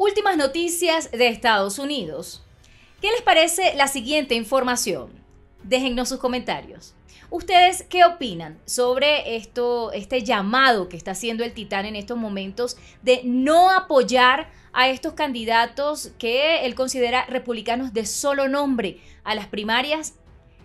Últimas noticias de Estados Unidos. ¿Qué les parece la siguiente información? Déjennos sus comentarios. ¿Ustedes qué opinan sobre esto, este llamado que está haciendo el Titán en estos momentos de no apoyar a estos candidatos que él considera republicanos de solo nombre a las primarias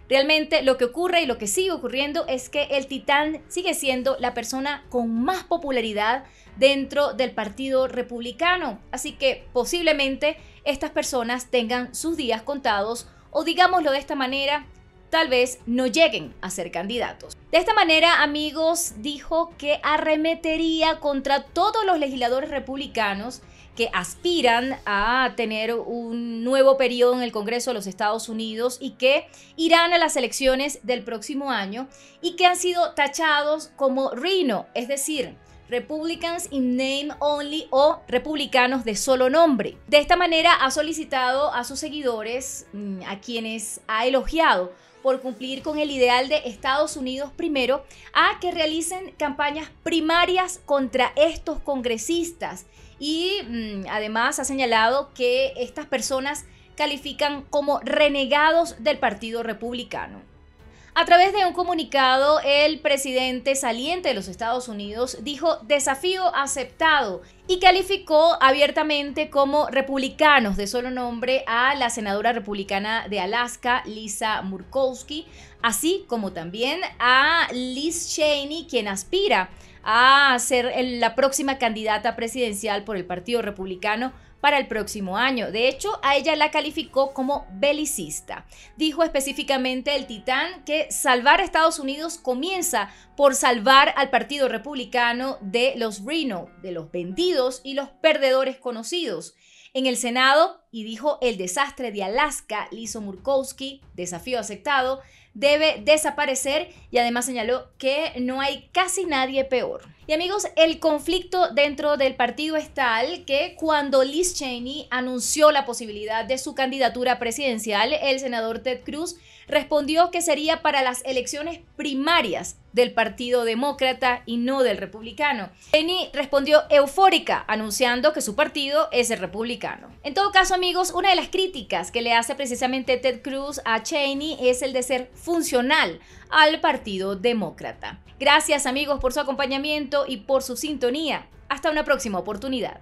Realmente lo que ocurre y lo que sigue ocurriendo es que el titán sigue siendo la persona con más popularidad dentro del Partido Republicano. Así que posiblemente estas personas tengan sus días contados o digámoslo de esta manera, tal vez no lleguen a ser candidatos. De esta manera, amigos, dijo que arremetería contra todos los legisladores republicanos que aspiran a tener un nuevo periodo en el Congreso de los Estados Unidos y que irán a las elecciones del próximo año y que han sido tachados como rino, es decir, Republicans in Name Only o Republicanos de solo nombre. De esta manera ha solicitado a sus seguidores, mm, a quienes ha elogiado por cumplir con el ideal de Estados Unidos primero, a que realicen campañas primarias contra estos congresistas. Y mm, además ha señalado que estas personas califican como renegados del Partido Republicano. A través de un comunicado, el presidente saliente de los Estados Unidos dijo, desafío aceptado, y calificó abiertamente como republicanos de solo nombre a la senadora republicana de Alaska, Lisa Murkowski, así como también a Liz Cheney, quien aspira a ser la próxima candidata presidencial por el Partido Republicano para el próximo año. De hecho, a ella la calificó como belicista. Dijo específicamente el titán que salvar a Estados Unidos comienza por salvar al Partido Republicano de los Reno, de los vendidos y los perdedores conocidos en el Senado y dijo el desastre de Alaska, Liso Murkowski, desafío aceptado, debe desaparecer y además señaló que no hay casi nadie peor. Y amigos, el conflicto dentro del partido es tal que cuando Liz Cheney anunció la posibilidad de su candidatura presidencial, el senador Ted Cruz respondió que sería para las elecciones primarias del Partido Demócrata y no del Republicano. Cheney respondió eufórica, anunciando que su partido es el Republicano en todo caso, amigos, una de las críticas que le hace precisamente Ted Cruz a Cheney es el de ser funcional al Partido Demócrata. Gracias, amigos, por su acompañamiento y por su sintonía. Hasta una próxima oportunidad.